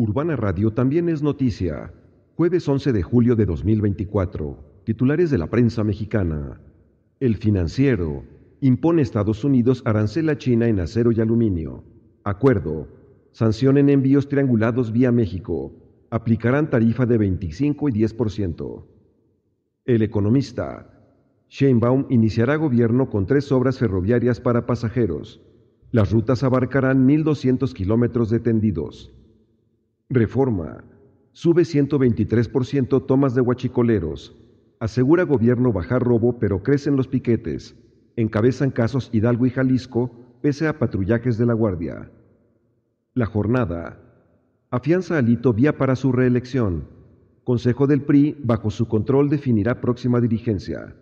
Urbana Radio también es noticia. Jueves 11 de julio de 2024. Titulares de la prensa mexicana. El financiero. Impone Estados Unidos arancel a China en acero y aluminio. Acuerdo. Sancionen envíos triangulados vía México. Aplicarán tarifa de 25 y 10%. El economista. Sheinbaum iniciará gobierno con tres obras ferroviarias para pasajeros. Las rutas abarcarán 1.200 kilómetros de tendidos. Reforma. Sube 123% tomas de huachicoleros. Asegura gobierno bajar robo, pero crecen los piquetes. Encabezan casos Hidalgo y Jalisco, pese a patrullajes de la Guardia. La jornada. Afianza Lito vía para su reelección. Consejo del PRI, bajo su control, definirá próxima dirigencia.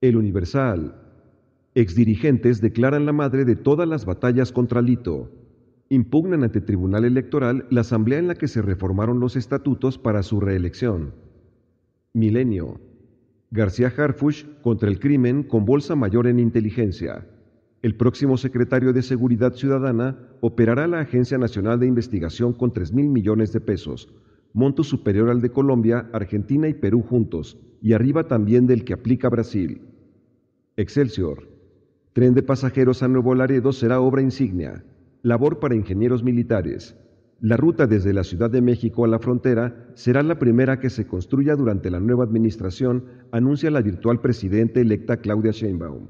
El Universal. Exdirigentes declaran la madre de todas las batallas contra Lito impugnan ante Tribunal Electoral la asamblea en la que se reformaron los estatutos para su reelección. Milenio. García Harfush contra el crimen con bolsa mayor en inteligencia. El próximo secretario de Seguridad Ciudadana operará la Agencia Nacional de Investigación con 3 mil millones de pesos, monto superior al de Colombia, Argentina y Perú juntos, y arriba también del que aplica Brasil. Excelsior. Tren de pasajeros a Nuevo Laredo será obra insignia labor para ingenieros militares. La ruta desde la Ciudad de México a la frontera será la primera que se construya durante la nueva administración, anuncia la virtual presidenta electa Claudia Sheinbaum.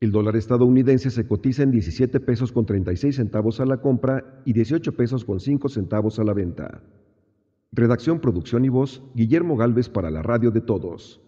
El dólar estadounidense se cotiza en 17 pesos con 36 centavos a la compra y 18 pesos con 5 centavos a la venta. Redacción, producción y voz, Guillermo Galvez para la radio de todos.